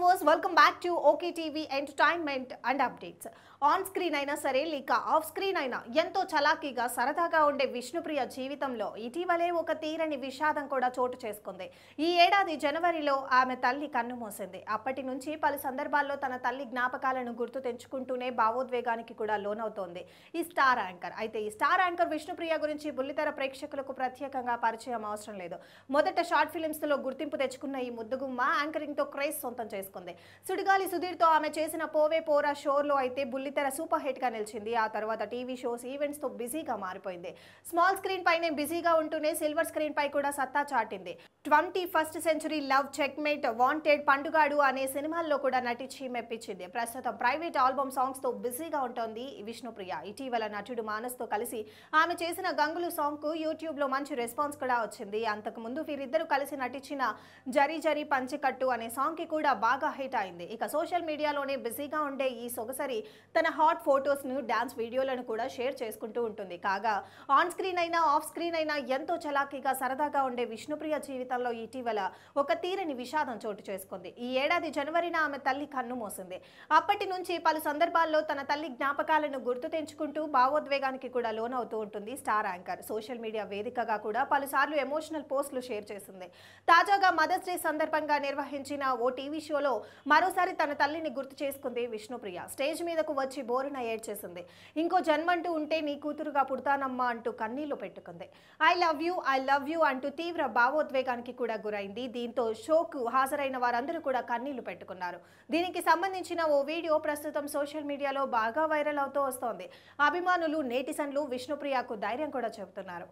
viewers welcome back to okay TV entertainment and updates on screen అయినా సరే లేక of screen అయినా ఎంతో చలాకీగా సరదాగా ఉండే విష్ణుప్రియ జీవితంలో ఇటీవలే ఒక తీరని విషాదం కూడా చోటు చేసుకుంది ఈ ఏడాది జనవరిలో ఆమె తల్లి కన్ను మూసింది అప్పటి నుంచి పలు సందర్భాల్లో తన తల్లి జ్ఞాపకాలను గుర్తు తెంచుకుంటూనే భావోద్వేగానికి కూడా లోనవుతోంది ఈ స్టార్ యాంకర్ అయితే ఈ స్టార్ యాంకర్ విష్ణుప్రియ గురించి బుల్లితెర ప్రేక్షకులకు ప్రత్యేకంగా పరిచయం అవసరం లేదు మొదట షార్ట్ ఫిలిమ్స్లో గుర్తింపు తెచ్చుకున్న ఈ ముద్దుగుమ్మ యాంకరింగ్తో క్రేజ్ సొంతం చేసింది చేసుకుంది సుడిగాలి సుధీర్తో ఆమె చేసిన పోవే పోరా షోర్లో అయితే బుల్లితెర సూపర్ హిట్గా నిలిచింది ఆ తర్వాత టీవీ షోస్ ఈవెంట్స్తో బిజీగా మారిపోయింది స్మాల్ స్క్రీన్ పైనే బిజీగా ఉంటూనే సిల్వర్ స్క్రీన్ పై కూడా సత్తా చాటింది twenty first century love checkmate wanted Pandugadu అనే సినిమాల్లో కూడా నటించి మెప్పించింది ప్రస్తుతం ప్రైవేట్ ఆల్బమ్ సాంగ్స్తో బిజీగా ఉంటోంది విష్ణుప్రియ ఇటీవల నటుడు మానస్తో కలిసి ఆమె చేసిన గంగులు సాంగ్కు యూట్యూబ్లో మంచి రెస్పాన్స్ కూడా వచ్చింది అంతకుముందు వీరిద్దరూ కలిసి నటించిన జరి జరి పంచికట్టు అనే సాంగ్కి కూడా బాగా హిట్ అయింది ఇక సోషల్ మీడియాలోనే బిజీగా ఉండే ఈ సొగసరి తన హాట్ ఫొటోస్ను డ్యాన్స్ వీడియోలను కూడా షేర్ చేసుకుంటూ ఉంటుంది కాగా ఆన్ స్క్రీన్ అయినా ఆఫ్ స్క్రీన్ అయినా ఎంతో చలాకీగా సరదాగా ఉండే విష్ణుప్రియ జీవితం జీవితంలో ఇటీవల ఒక తీరని విషాదం చోటు చేసుకుంది ఈ ఏడాది జనవరిన ఆమె తల్లి కన్ను మోసింది అప్పటి నుంచి పలు సందర్భాల్లో తన తల్లి జ్ఞాపకాలను గుర్తు తెంచుకుంటూ భావోద్వేగానికి కూడా లోనవుతూ ఉంటుంది స్టార్ యాంకర్ సోషల్ మీడియా వేదికగా కూడా పలుసార్లు ఎమోషనల్ పోస్టులు షేర్ చేసింది తాజాగా మదర్స్ డే సందర్భంగా నిర్వహించిన ఓ టీవీ షోలో మరోసారి తన తల్లిని గుర్తు చేసుకుంది విష్ణుప్రియ స్టేజ్ మీదకు వచ్చి బోరున ఏడ్చేసింది ఇంకో జన్మంటూ ఉంటే నీ కూతురుగా పుడతానమ్మా అంటూ కన్నీళ్లు పెట్టుకుంది I love you I love you అంటూ తీవ్ర భావోద్వేగానికి ఆఘాతానికి కూడా గురైంది దీంతో షోకు హాజరైన వారందరూ కూడా కన్నీళ్లు పెట్టుకున్నారు దీనికి సంబంధించిన ఓ వీడియో ప్రస్తుతం సోషల్ మీడియాలో బాగా వైరల్ అవుతూ వస్తోంది అభిమానులు నేటిసన్లు విష్ణుప్రియకు ధైర్యం కూడా చెబుతున్నారు